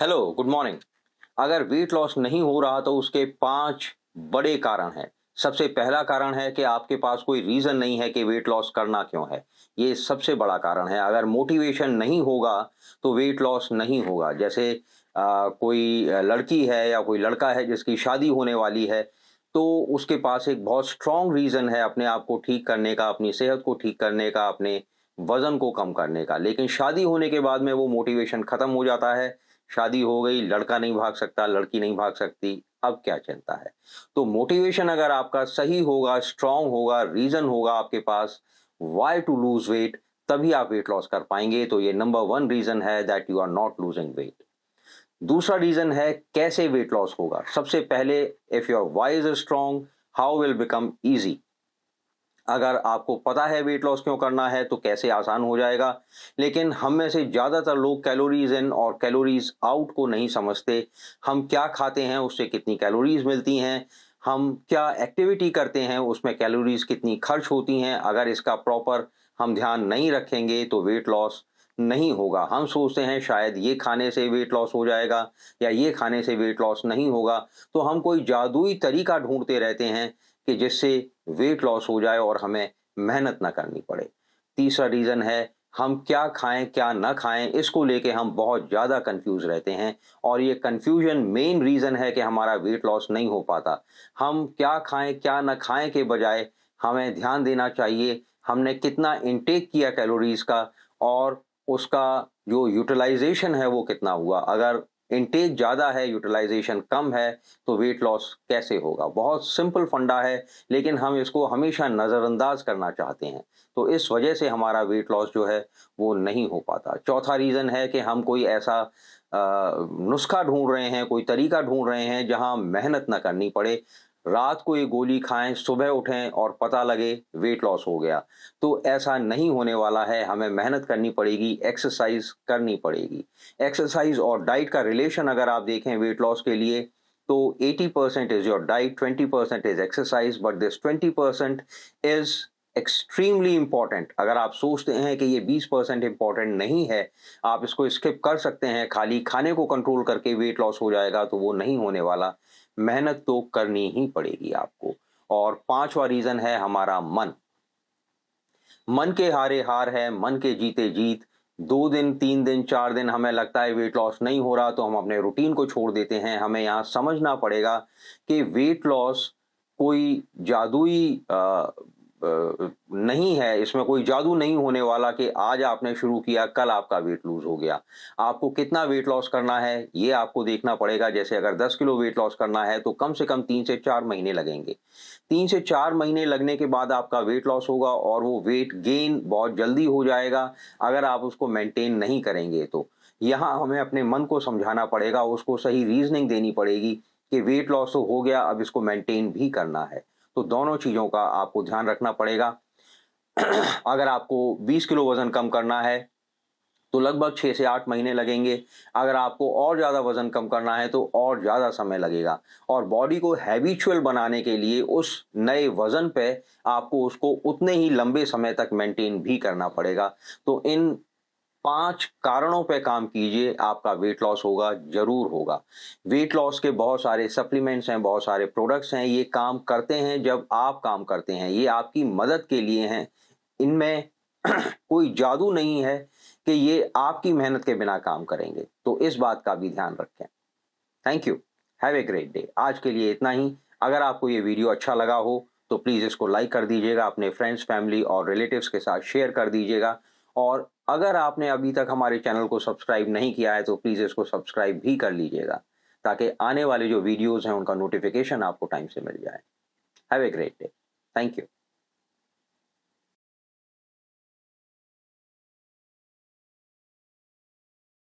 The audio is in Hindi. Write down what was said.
हेलो गुड मॉर्निंग अगर वेट लॉस नहीं हो रहा तो उसके पांच बड़े कारण हैं सबसे पहला कारण है कि आपके पास कोई रीज़न नहीं है कि वेट लॉस करना क्यों है ये सबसे बड़ा कारण है अगर मोटिवेशन नहीं होगा तो वेट लॉस नहीं होगा जैसे आ, कोई लड़की है या कोई लड़का है जिसकी शादी होने वाली है तो उसके पास एक बहुत स्ट्रॉन्ग रीज़न है अपने आप को ठीक करने का अपनी सेहत को ठीक करने का अपने वज़न को कम करने का लेकिन शादी होने के बाद में वो मोटिवेशन ख़त्म हो जाता है शादी हो गई लड़का नहीं भाग सकता लड़की नहीं भाग सकती अब क्या चिंता है तो मोटिवेशन अगर आपका सही होगा स्ट्रांग होगा रीजन होगा आपके पास वाई टू लूज वेट तभी आप वेट लॉस कर पाएंगे तो ये नंबर वन रीजन है that you are not losing weight दूसरा रीजन है कैसे वेट लॉस होगा सबसे पहले if your why is strong how will become easy अगर आपको पता है वेट लॉस क्यों करना है तो कैसे आसान हो जाएगा लेकिन हम में से ज़्यादातर लोग कैलोरीज इन और कैलोरीज आउट को नहीं समझते हम क्या खाते हैं उससे कितनी कैलोरीज मिलती हैं हम क्या एक्टिविटी करते हैं उसमें कैलोरीज कितनी खर्च होती हैं अगर इसका प्रॉपर हम ध्यान नहीं रखेंगे तो वेट लॉस नहीं होगा हम सोचते हैं शायद ये खाने से वेट लॉस हो जाएगा या ये खाने से वेट लॉस नहीं होगा तो हम कोई जादुई तरीका ढूंढते रहते हैं कि जिससे वेट लॉस हो जाए और हमें मेहनत ना करनी पड़े तीसरा रीज़न है हम क्या खाएं क्या ना खाएं इसको लेके हम बहुत ज़्यादा कंफ्यूज रहते हैं और ये कंफ्यूजन मेन रीज़न है कि हमारा वेट लॉस नहीं हो पाता हम क्या खाएं क्या ना खाएं के बजाय हमें ध्यान देना चाहिए हमने कितना इनटेक किया कैलोरीज़ का और उसका जो यूटिलाइजेशन है वो कितना हुआ अगर इनटेक ज़्यादा है यूटिलाइजेशन कम है तो वेट लॉस कैसे होगा बहुत सिंपल फंडा है लेकिन हम इसको हमेशा नज़रअंदाज करना चाहते हैं तो इस वजह से हमारा वेट लॉस जो है वो नहीं हो पाता चौथा रीज़न है कि हम कोई ऐसा नुस्खा ढूंढ रहे हैं कोई तरीका ढूंढ रहे हैं जहां मेहनत ना करनी पड़े रात को ये गोली खाएं सुबह उठें और पता लगे वेट लॉस हो गया तो ऐसा नहीं होने वाला है हमें मेहनत करनी पड़ेगी एक्सरसाइज करनी पड़ेगी एक्सरसाइज और डाइट का रिलेशन अगर आप देखें वेट लॉस के लिए तो 80 percent is your diet 20 percent is exercise but this 20 percent is extremely important अगर आप सोचते हैं कि ये 20 परसेंट इम्पॉर्टेंट नहीं है आप इसको स्किप कर सकते हैं खाली खाने को कंट्रोल करके वेट लॉस हो जाएगा तो वो नहीं होने वाला मेहनत तो करनी ही पड़ेगी आपको और पांचवा रीजन है हमारा मन मन के हारे हार है मन के जीते जीत दो दिन तीन दिन चार दिन हमें लगता है वेट लॉस नहीं हो रहा तो हम अपने रूटीन को छोड़ देते हैं हमें यहां समझना पड़ेगा कि वेट लॉस कोई जादुई नहीं है इसमें कोई जादू नहीं होने वाला कि आज आपने शुरू किया कल आपका वेट लूज हो गया आपको कितना वेट लॉस करना है ये आपको देखना पड़ेगा जैसे अगर 10 किलो वेट लॉस करना है तो कम से कम तीन से चार महीने लगेंगे तीन से चार महीने लगने के बाद आपका वेट लॉस होगा और वो वेट गेन बहुत जल्दी हो जाएगा अगर आप उसको मेंटेन नहीं करेंगे तो यहाँ हमें अपने मन को समझाना पड़ेगा उसको सही रीजनिंग देनी पड़ेगी कि वेट लॉस तो हो गया अब इसको मेंटेन भी करना है तो दोनों चीज़ों का आपको ध्यान रखना पड़ेगा अगर आपको 20 किलो वज़न कम करना है तो लगभग छह से आठ महीने लगेंगे अगर आपको और ज़्यादा वज़न कम करना है तो और ज़्यादा समय लगेगा और बॉडी को हैबिचुअल बनाने के लिए उस नए वज़न पे आपको उसको उतने ही लंबे समय तक मेंटेन भी करना पड़ेगा तो इन पांच कारणों पे काम कीजिए आपका वेट लॉस होगा जरूर होगा वेट लॉस के बहुत सारे सप्लीमेंट्स हैं बहुत सारे प्रोडक्ट्स हैं ये काम करते हैं जब आप काम करते हैं ये आपकी मदद के लिए हैं इनमें कोई जादू नहीं है कि ये आपकी मेहनत के बिना काम करेंगे तो इस बात का भी ध्यान रखें thank you have a great day आज के लिए इतना ही अगर आपको ये वीडियो अच्छा लगा हो तो प्लीज़ इसको लाइक कर दीजिएगा अपने फ्रेंड्स फैमिली और रिलेटिव्स के साथ शेयर कर दीजिएगा और अगर आपने अभी तक हमारे चैनल को सब्सक्राइब नहीं किया है तो प्लीज़ इसको सब्सक्राइब भी कर लीजिएगा ताकि आने वाले जो वीडियोज़ हैं उनका नोटिफिकेशन आपको टाइम से मिल जाए have a great day thank you